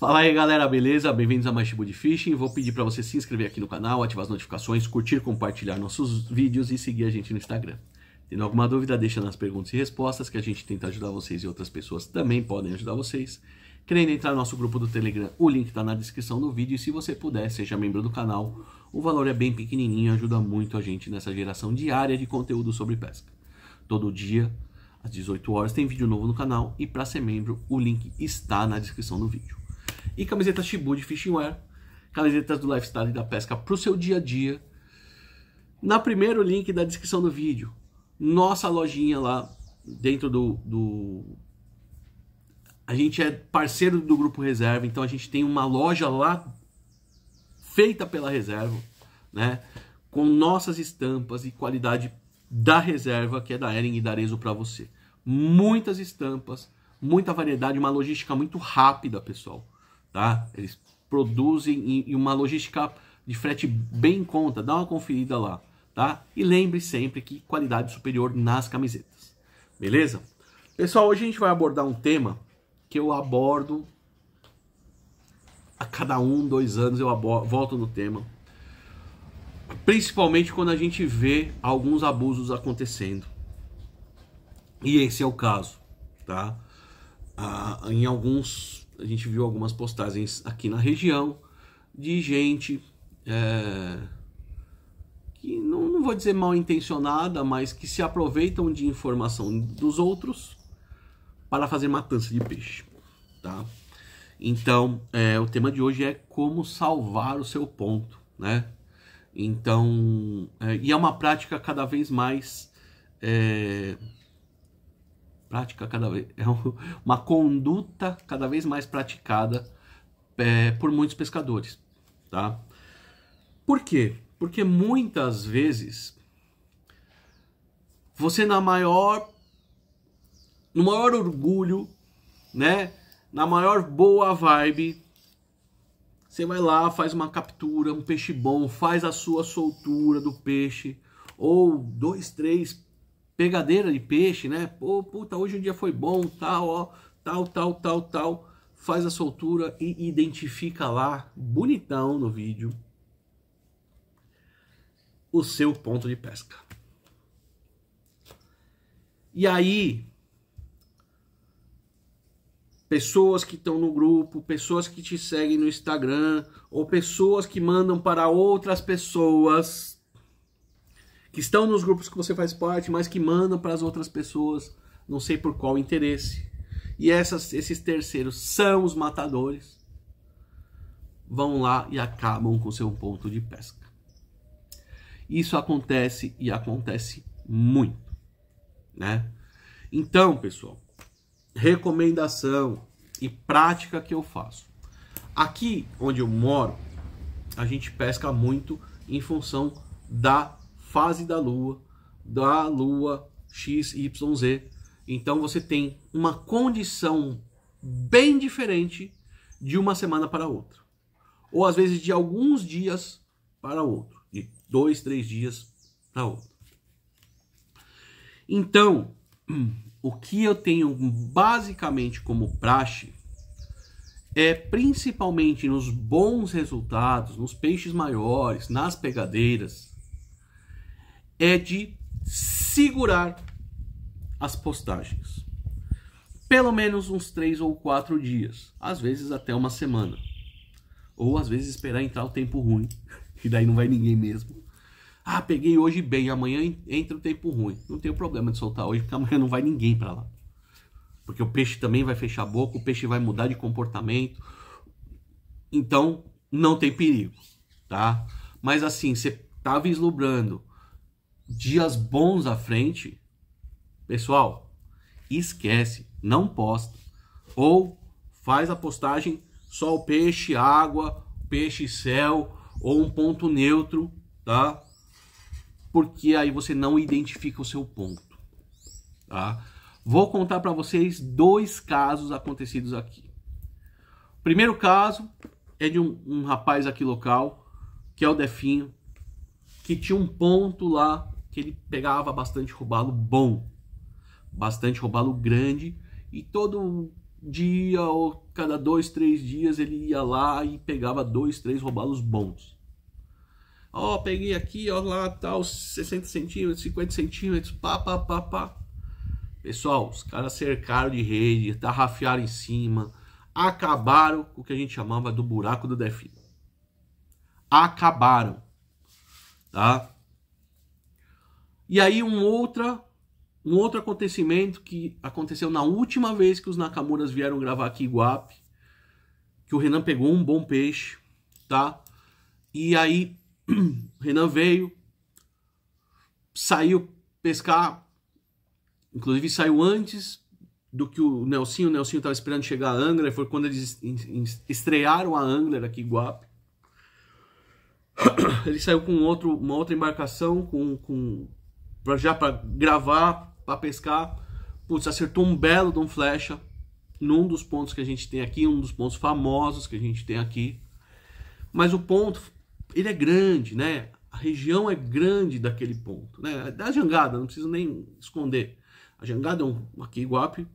Fala aí galera, beleza? Bem-vindos a mais Chibu de Fishing. Vou pedir para você se inscrever aqui no canal, ativar as notificações, curtir, compartilhar nossos vídeos e seguir a gente no Instagram. Tendo alguma dúvida, deixa nas perguntas e respostas que a gente tenta ajudar vocês e outras pessoas também podem ajudar vocês. Querendo entrar no nosso grupo do Telegram, o link está na descrição do vídeo e se você puder, seja membro do canal. O valor é bem pequenininho e ajuda muito a gente nessa geração diária de conteúdo sobre pesca. Todo dia, às 18 horas, tem vídeo novo no canal e para ser membro, o link está na descrição do vídeo. E camisetas Shibu de Fishwear, camisetas do lifestyle e da pesca para o seu dia a dia. Na primeiro link da descrição do vídeo, nossa lojinha lá dentro do, do a gente é parceiro do grupo reserva, então a gente tem uma loja lá feita pela reserva, né? Com nossas estampas e qualidade da reserva, que é da Ering e da Arezo para você. Muitas estampas, muita variedade, uma logística muito rápida, pessoal tá? Eles produzem em, em uma logística de frete bem em conta, dá uma conferida lá, tá? E lembre sempre que qualidade superior nas camisetas, beleza? Pessoal, hoje a gente vai abordar um tema que eu abordo a cada um, dois anos eu volto no tema. Principalmente quando a gente vê alguns abusos acontecendo. E esse é o caso, tá? Ah, em alguns a gente viu algumas postagens aqui na região de gente é, que não, não vou dizer mal intencionada, mas que se aproveitam de informação dos outros para fazer matança de peixe, tá? Então, é, o tema de hoje é como salvar o seu ponto, né? Então, é, e é uma prática cada vez mais é, prática cada vez é uma conduta cada vez mais praticada é, por muitos pescadores, tá? Por quê? Porque muitas vezes você na maior no maior orgulho, né? Na maior boa vibe, você vai lá, faz uma captura, um peixe bom, faz a sua soltura do peixe ou dois, três pegadeira de peixe, né? Pô, puta, hoje o dia foi bom, tal, ó, tal, tal, tal, tal. Faz a soltura e identifica lá, bonitão no vídeo, o seu ponto de pesca. E aí, pessoas que estão no grupo, pessoas que te seguem no Instagram, ou pessoas que mandam para outras pessoas que estão nos grupos que você faz parte, mas que mandam para as outras pessoas, não sei por qual interesse. E essas, esses terceiros são os matadores. Vão lá e acabam com seu ponto de pesca. Isso acontece e acontece muito, né? Então, pessoal, recomendação e prática que eu faço. Aqui onde eu moro, a gente pesca muito em função da fase da Lua, da Lua XYZ. Então você tem uma condição bem diferente de uma semana para outra. Ou às vezes de alguns dias para outro. De dois, três dias para outro. Então, o que eu tenho basicamente como praxe é principalmente nos bons resultados, nos peixes maiores, nas pegadeiras, é de segurar as postagens. Pelo menos uns três ou quatro dias, às vezes até uma semana. Ou às vezes esperar entrar o tempo ruim, e daí não vai ninguém mesmo. Ah, peguei hoje bem, amanhã entra o tempo ruim. Não tem problema de soltar hoje, porque amanhã não vai ninguém para lá. Porque o peixe também vai fechar a boca, o peixe vai mudar de comportamento. Então, não tem perigo, tá? Mas assim, você tá vislumbrando dias bons à frente, pessoal, esquece, não posta. Ou faz a postagem só o peixe, água, peixe, céu ou um ponto neutro, tá? Porque aí você não identifica o seu ponto, tá? Vou contar para vocês dois casos acontecidos aqui. O primeiro caso é de um, um rapaz aqui local, que é o Definho, que tinha um ponto lá que ele pegava bastante robalo bom, bastante robalo grande, e todo dia ou cada dois, três dias ele ia lá e pegava dois, três robalos bons. Ó, oh, peguei aqui, ó lá, tal, 60 centímetros, 50 centímetros, pá, pá, pá, pá. Pessoal, os caras cercaram de rede, tarrafiaram em cima, acabaram com o que a gente chamava do buraco do Defino. Acabaram, tá? E aí um outra um outro acontecimento que aconteceu na última vez que os Nakamuras vieram gravar aqui Iguape, que o Renan pegou um bom peixe, tá? E aí o Renan veio, saiu pescar, inclusive saiu antes do que o Nelsinho, o Nelsinho estava esperando chegar a Angler, foi quando eles estrearam a Angler aqui Iguape. Ele saiu com outro, uma outra embarcação, com, com já para gravar, para pescar. Putz, acertou um belo de um flecha num dos pontos que a gente tem aqui, um dos pontos famosos que a gente tem aqui. Mas o ponto, ele é grande, né? A região é grande daquele ponto, né? Da jangada, não preciso nem esconder. A jangada é um, aqui Iguape,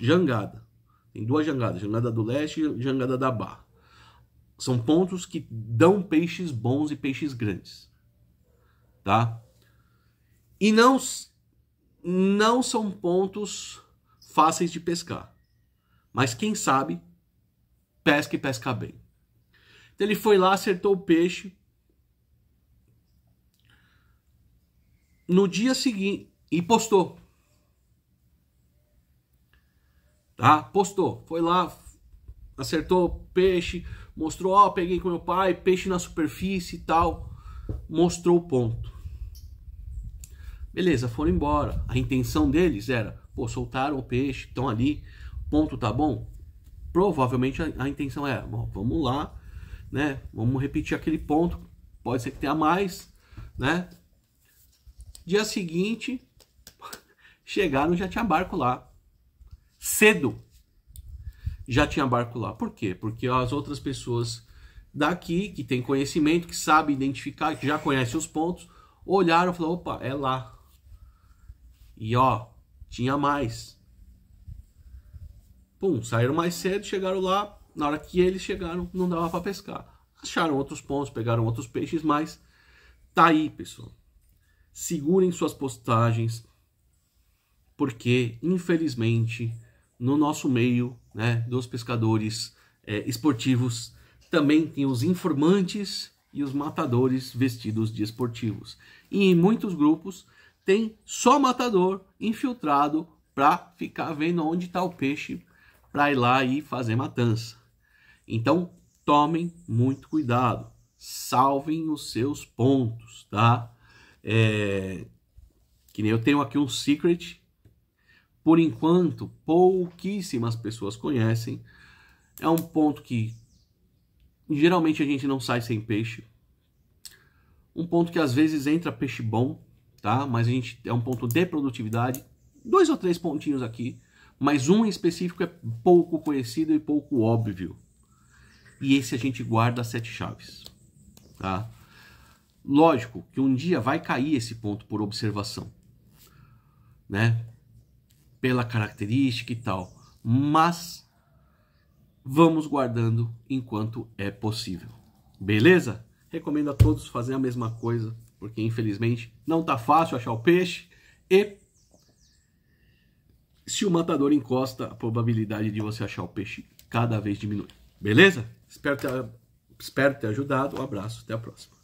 jangada. Tem duas jangadas, jangada do leste e jangada da barra. São pontos que dão peixes bons e peixes grandes, tá? E não, não são pontos fáceis de pescar. Mas quem sabe, pesca e pesca bem. Então ele foi lá, acertou o peixe. No dia seguinte, e postou. Tá? Postou. Foi lá, acertou peixe, mostrou, ó, oh, peguei com meu pai, peixe na superfície e tal. Mostrou o ponto. Beleza, foram embora. A intenção deles era, pô, soltaram o peixe, estão ali, ponto tá bom. Provavelmente a, a intenção era, bom, vamos lá, né? Vamos repetir aquele ponto. Pode ser que tenha mais, né? Dia seguinte, chegaram já tinha barco lá. Cedo. Já tinha barco lá. Por quê? Porque as outras pessoas daqui que tem conhecimento, que sabe identificar, que já conhece os pontos, olharam e falaram: opa, é lá. E ó, tinha mais. Pum, saíram mais cedo, chegaram lá. Na hora que eles chegaram, não dava para pescar. Acharam outros pontos, pegaram outros peixes, mas tá aí, pessoal. Segurem suas postagens, porque infelizmente no nosso meio, né, dos pescadores é, esportivos, também tem os informantes e os matadores vestidos de esportivos. E em muitos grupos tem só matador infiltrado para ficar vendo onde está o peixe para ir lá e fazer matança. Então, tomem muito cuidado, salvem os seus pontos, tá? É... Que nem eu tenho aqui um secret. Por enquanto, pouquíssimas pessoas conhecem. É um ponto que geralmente a gente não sai sem peixe. Um ponto que às vezes entra peixe bom, tá? Mas a gente é um ponto de produtividade, dois ou três pontinhos aqui, mas um em específico é pouco conhecido e pouco óbvio. E esse a gente guarda as sete chaves, tá? Lógico que um dia vai cair esse ponto por observação, né? Pela característica e tal, mas vamos guardando enquanto é possível. Beleza? Recomendo a todos fazer a mesma coisa porque infelizmente não está fácil achar o peixe. E se o matador encosta, a probabilidade de você achar o peixe cada vez diminui. Beleza? Espero ter, espero ter ajudado. Um abraço, até a próxima.